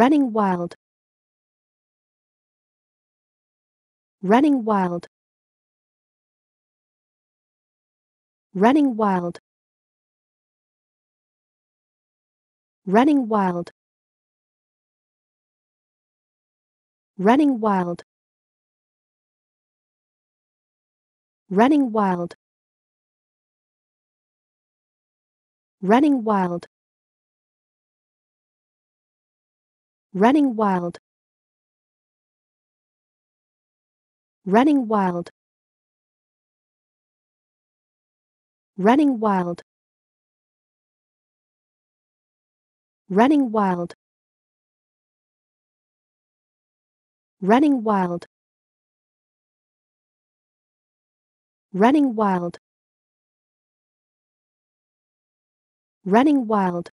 running wild running wild running wild running wild running wild running wild running wild running wild running wild running wild running wild running wild running wild running wild